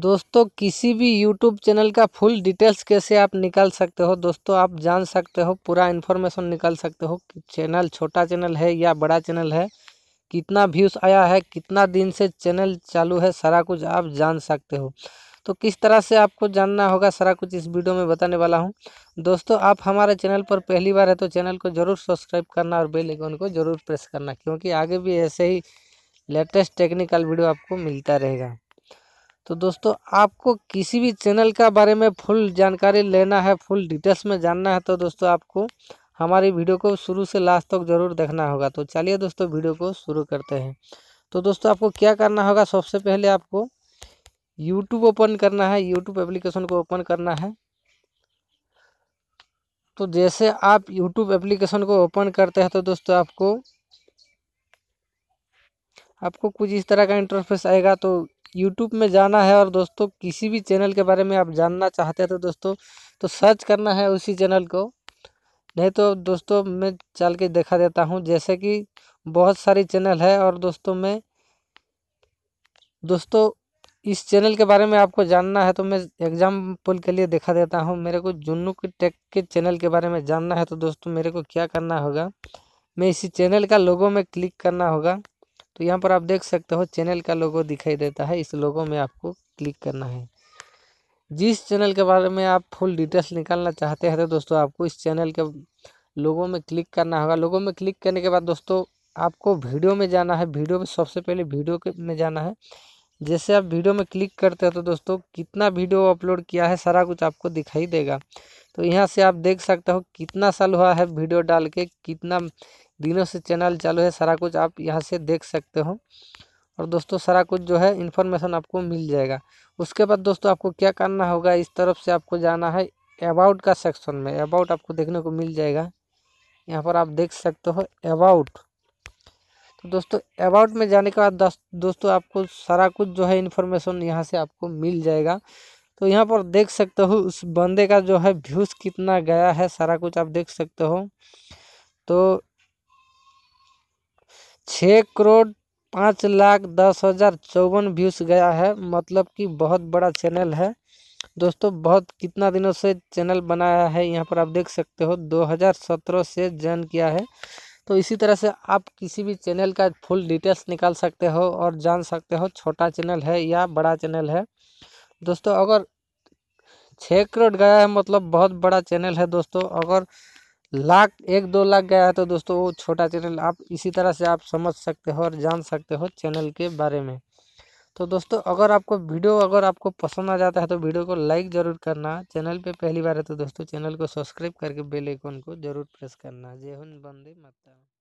दोस्तों किसी भी यूट्यूब चैनल का फुल डिटेल्स कैसे आप निकाल सकते हो दोस्तों आप जान सकते हो पूरा इन्फॉर्मेशन निकाल सकते हो कि चैनल छोटा चैनल है या बड़ा चैनल है कितना व्यूज़ आया है कितना दिन से चैनल चालू है सारा कुछ आप जान सकते हो तो किस तरह से आपको जानना होगा सारा कुछ इस वीडियो में बताने वाला हूँ दोस्तों आप हमारे चैनल पर पहली बार है तो चैनल को ज़रूर सब्सक्राइब करना और बेल आइकन को ज़रूर प्रेस करना क्योंकि आगे भी ऐसे ही लेटेस्ट टेक्निकल वीडियो आपको मिलता रहेगा तो दोस्तों आपको किसी भी चैनल का बारे में फुल जानकारी लेना है फुल डिटेल्स में जानना है तो दोस्तों आपको हमारी वीडियो को शुरू से लास्ट तक ज़रूर देखना होगा तो चलिए दोस्तों वीडियो को शुरू करते हैं तो दोस्तों आपको क्या करना होगा सबसे पहले आपको यूट्यूब ओपन करना है यूट्यूब एप्लीकेशन को ओपन करना है तो जैसे आप यूट्यूब एप्लीकेशन को ओपन करते हैं तो दोस्तों आपको आपको कुछ इस तरह का इंटरफेस आएगा तो यूट्यूब में जाना है और दोस्तों किसी भी चैनल के बारे में आप जानना चाहते तो दोस्तों तो सर्च करना है उसी चैनल को नहीं तो दोस्तों मैं चल के दिखा देता हूँ जैसे कि बहुत सारी चैनल है और दोस्तों मैं दोस्तों इस चैनल के बारे में आपको जानना है तो मैं एग्ज़ाम्पल के लिए दिखा देता हूँ मेरे को जुन्नू के टेक के चैनल के बारे में जानना है तो दोस्तों मेरे को क्या करना होगा मैं इसी चैनल का लोगों में क्लिक करना होगा तो यहाँ पर आप देख सकते हो चैनल का लोगो दिखाई देता है इस लोगो में आपको क्लिक करना है जिस चैनल के बारे में आप फुल डिटेल्स निकालना चाहते हैं तो दोस्तों आपको इस चैनल के लोगों में क्लिक करना होगा लोगों में क्लिक करने के बाद दोस्तों आपको वीडियो में जाना है वीडियो में सबसे पहले वीडियो में जाना है जैसे आप वीडियो में क्लिक करते हैं तो दोस्तों कितना वीडियो अपलोड किया है सारा कुछ आपको दिखाई देगा तो यहाँ से आप देख सकते हो कितना साल हुआ है वीडियो डाल के कितना दिनों से चैनल चालू है सारा कुछ आप यहाँ से देख सकते हो और दोस्तों सारा कुछ जो है इन्फॉर्मेशन आपको मिल जाएगा उसके बाद दोस्तों आपको क्या करना होगा इस तरफ से आपको जाना है अबाउट का सेक्शन में अबाउट आपको देखने को मिल जाएगा यहाँ पर आप देख सकते हो अबाउट तो दोस्तों अबाउट में जाने के बाद दोस्तों आपको सारा कुछ जो है इन्फॉर्मेशन यहाँ से आपको मिल जाएगा तो यहाँ पर देख सकते हो उस बंदे का जो है व्यूज़ कितना गया है सारा कुछ आप देख सकते हो तो छः करोड़ पाँच लाख दस हज़ार चौवन व्यूज़ गया है मतलब कि बहुत बड़ा चैनल है दोस्तों बहुत कितना दिनों से चैनल बनाया है यहाँ पर आप देख सकते हो 2017 से ज्वाइन किया है तो इसी तरह से आप किसी भी चैनल का फुल डिटेल्स निकाल सकते हो और जान सकते हो छोटा चैनल है या बड़ा चैनल है दोस्तों अगर छः करोड़ गया है मतलब बहुत बड़ा चैनल है दोस्तों अगर लाख एक दो लाख गया है तो दोस्तों वो छोटा चैनल आप इसी तरह से आप समझ सकते हो और जान सकते हो चैनल के बारे में तो दोस्तों अगर आपको वीडियो अगर आपको पसंद आ जाता है तो वीडियो को लाइक ज़रूर करना चैनल पे पहली बार है तो दोस्तों चैनल को सब्सक्राइब करके बेल आइकन को जरूर प्रेस करना जय हिंद बंदे माता